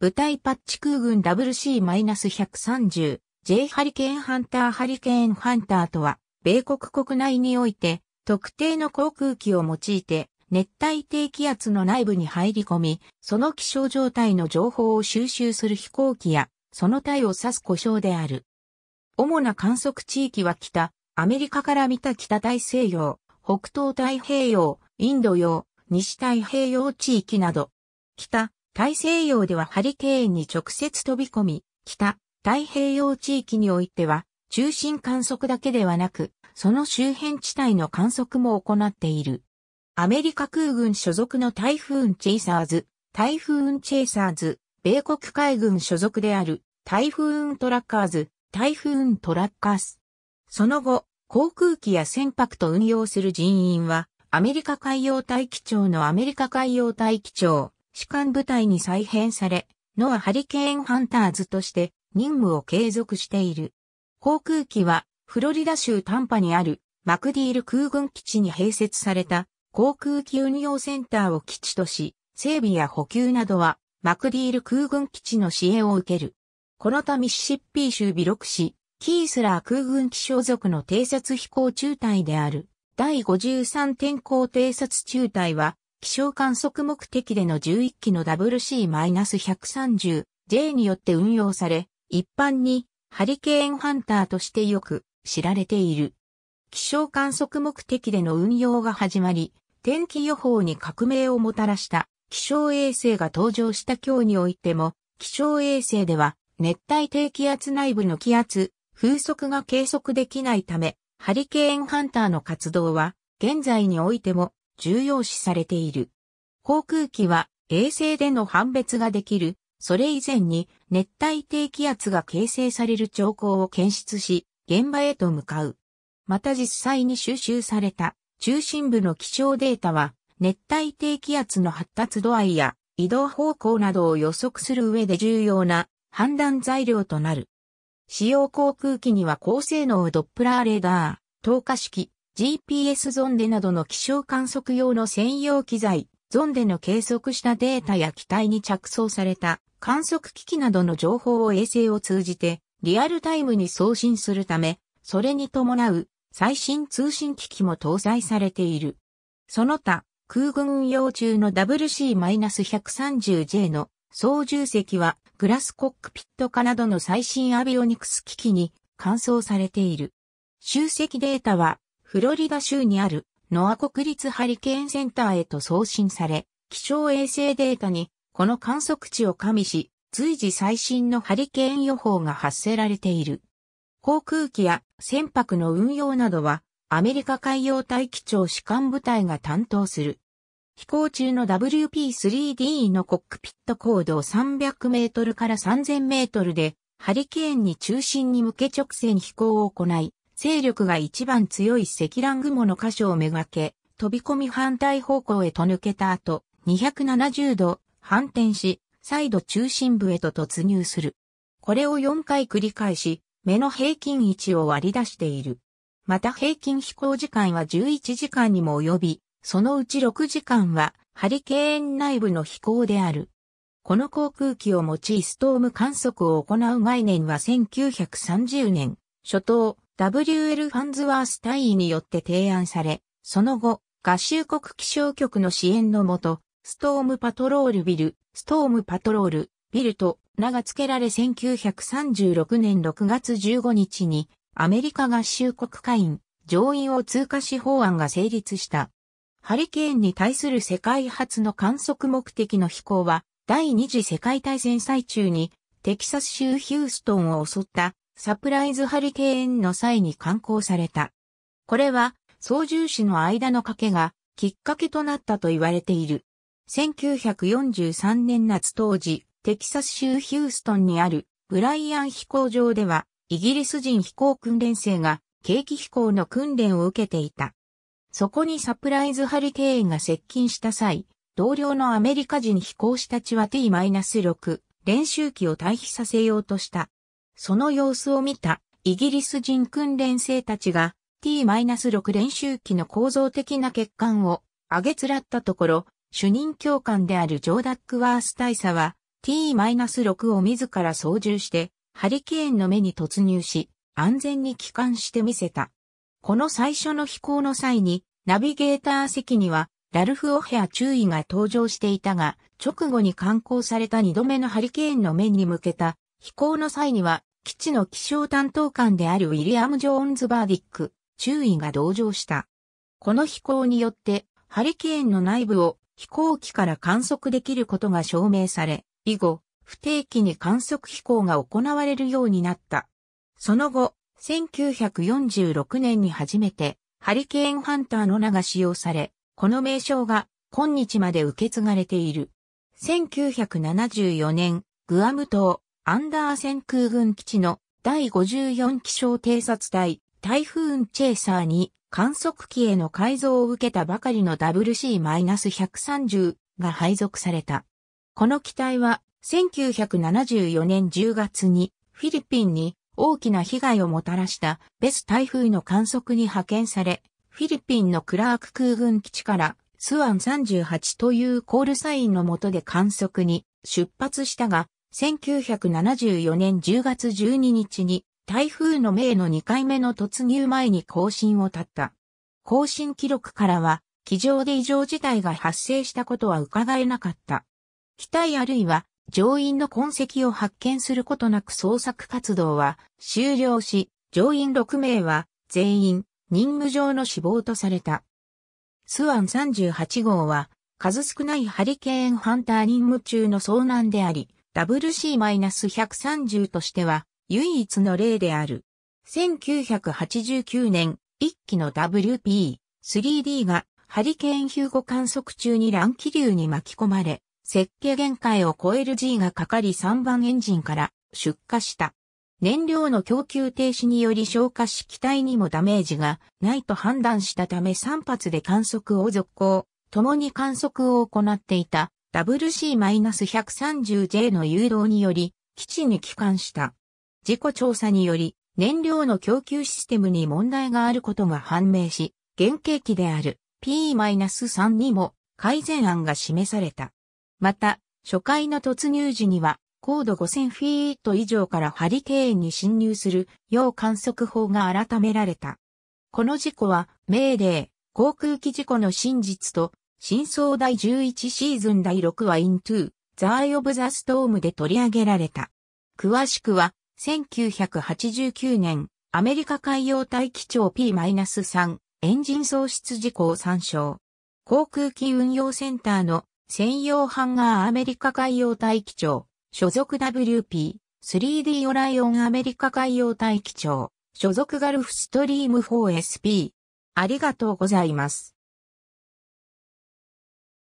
部隊パッチ空軍 WC-130、J ハリケーンハンターハリケーンハンターとは、米国国内において、特定の航空機を用いて、熱帯低気圧の内部に入り込み、その気象状態の情報を収集する飛行機や、その体を指す故障である。主な観測地域は北、アメリカから見た北大西洋、北東太平洋、インド洋、西太平洋地域など。北、大西洋ではハリケーンに直接飛び込み、北、太平洋地域においては、中心観測だけではなく、その周辺地帯の観測も行っている。アメリカ空軍所属のタイフーンチェイサーズ、タイフーンチェイサーズ、米国海軍所属である、タイフーントラッカーズ、タイフーントラッカース。その後、航空機や船舶と運用する人員は、アメリカ海洋大気庁のアメリカ海洋大気庁、士官部隊に再編され、ノアハリケーンハンターズとして任務を継続している。航空機はフロリダ州タンパにあるマクディール空軍基地に併設された航空機運用センターを基地とし、整備や補給などはマクディール空軍基地の支援を受ける。このたミシシッピー州ビロク市、キースラー空軍機所属の偵察飛行中隊である。第53天候偵察中隊は気象観測目的での11機の WC-130J によって運用され、一般にハリケーンハンターとしてよく知られている。気象観測目的での運用が始まり、天気予報に革命をもたらした気象衛星が登場した今日においても、気象衛星では熱帯低気圧内部の気圧、風速が計測できないため、ハリケーンハンターの活動は現在においても重要視されている。航空機は衛星での判別ができる。それ以前に熱帯低気圧が形成される兆候を検出し、現場へと向かう。また実際に収集された中心部の気象データは、熱帯低気圧の発達度合いや移動方向などを予測する上で重要な判断材料となる。使用航空機には高性能ドップラーレーダー、透過式、GPS ゾンデなどの気象観測用の専用機材、ゾンデの計測したデータや機体に着想された観測機器などの情報を衛星を通じてリアルタイムに送信するため、それに伴う最新通信機器も搭載されている。その他、空軍運用中の WC-130J の操縦席はグラスコックピット化などの最新アビオニクス機器に換装されている。集積データはフロリダ州にあるノア国立ハリケーンセンターへと送信され、気象衛星データにこの観測値を加味し、随時最新のハリケーン予報が発せられている。航空機や船舶の運用などは、アメリカ海洋大気庁士官部隊が担当する。飛行中の WP3D のコックピット高度300メートルから3000メートルで、ハリケーンに中心に向け直線飛行を行い、勢力が一番強い積乱雲の箇所をめがけ、飛び込み反対方向へと抜けた後、270度反転し、再度中心部へと突入する。これを4回繰り返し、目の平均位置を割り出している。また平均飛行時間は11時間にも及び、そのうち6時間はハリケーン内部の飛行である。この航空機を用いストーム観測を行う概念は1930年初頭、W.L. ファンズワース大尉によって提案され、その後、合衆国気象局の支援のもと、ストームパトロールビル、ストームパトロール、ビルと名が付けられ1936年6月15日に、アメリカ合衆国会員、上院を通過し法案が成立した。ハリケーンに対する世界初の観測目的の飛行は、第二次世界大戦最中に、テキサス州ヒューストンを襲ったサプライズハリケーンの際に刊行された。これは操縦士の間の賭けがきっかけとなったと言われている。1943年夏当時、テキサス州ヒューストンにあるブライアン飛行場では、イギリス人飛行訓練生が景気飛行の訓練を受けていた。そこにサプライズハリケーンが接近した際、同僚のアメリカ人飛行士たちは T-6 練習機を退避させようとした。その様子を見たイギリス人訓練生たちが T-6 練習機の構造的な欠陥を上げつらったところ、主任教官であるジョー・ダックワース大佐は T-6 を自ら操縦してハリケーンの目に突入し安全に帰還してみせた。この最初の飛行の際にナビゲーター席にはラルフ・オヘア注意が登場していたが、直後に観光された2度目のハリケーンの面に向けた飛行の際には基地の気象担当官であるウィリアム・ジョーンズ・バーディック、注意が同乗した。この飛行によって、ハリケーンの内部を飛行機から観測できることが証明され、以後、不定期に観測飛行が行われるようになった。その後、1946年に初めて、ハリケーンハンターの名が使用され、この名称が今日まで受け継がれている。1974年、グアム島、アンダーセン空軍基地の第54気象偵察隊、台風チェイサーに観測機への改造を受けたばかりの WC-130 が配属された。この機体は1974年10月にフィリピンに大きな被害をもたらしたベス台風の観測に派遣され、フィリピンのクラーク空軍基地からスワン38というコールサインの下で観測に出発したが、1974年10月12日に台風の命の2回目の突入前に更新を立った。更新記録からは、機上で異常事態が発生したことは伺えなかった。機体あるいは乗員の痕跡を発見することなく捜索活動は終了し、乗員6名は全員任務上の死亡とされた。スワン38号は数少ないハリケーンハンター任務中の遭難であり、WC-130 としては唯一の例である。1989年、1機の WP-3D がハリケーンヒューゴ観測中に乱気流に巻き込まれ、設計限界を超える G がかかり3番エンジンから出火した。燃料の供給停止により消火し機体にもダメージがないと判断したため3発で観測を続行、共に観測を行っていた WC-130J の誘導により、基地に帰還した。事故調査により、燃料の供給システムに問題があることが判明し、原型機である P-3 にも改善案が示された。また、初回の突入時には、高度5000フィート以上からハリケーンに侵入する要観測法が改められた。この事故は、命令、航空機事故の真実と真相第11シーズン第6話 Into The Eye of the Storm で取り上げられた。詳しくは、1989年、アメリカ海洋大気庁 P-3 エンジン喪失事故を参照。航空機運用センターの専用ハンガーアメリカ海洋大気庁所属 WP3D オライオンアメリカ海洋大気庁所属ガルフストリーム 4SP。ありがとうございます。